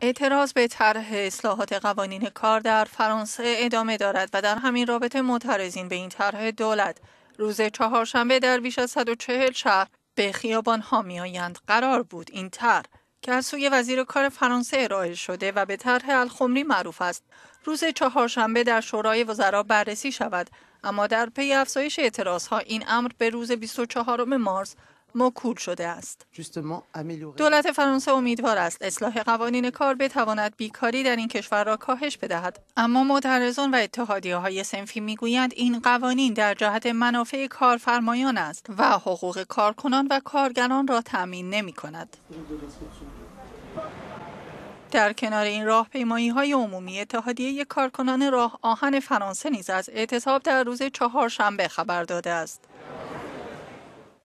اعتراض به طرح اصلاحات قوانین کار در فرانسه ادامه دارد و در همین رابطه معترضین به این طرح دولت روز چهارشنبه در بیش از 140 شهر به خیابان ها می آیند. قرار بود این طرح که از سوی وزیر کار فرانسه ارائه شده و به طرح الخمری معروف است روز چهارشنبه در شورای وزرا بررسی شود اما در پی افزایش اعتراض ها این امر به روز 24 مارس موکول شده است. دولت فرانسه امیدوار است اصلاح قوانین کار بتواند بیکاری در این کشور را کاهش بدهد. اما معترضان و اتحادیه های سنفی میگویند این قوانین در جهت منافع کارفرمایان است و حقوق کارکنان و کارگران را تأمین نمی کند. در کنار این پیمایی های عمومی اتحادیه کارکنان راه آهن فرانسه نیز از اعتصاب در روز چهارشنبه خبر داده است.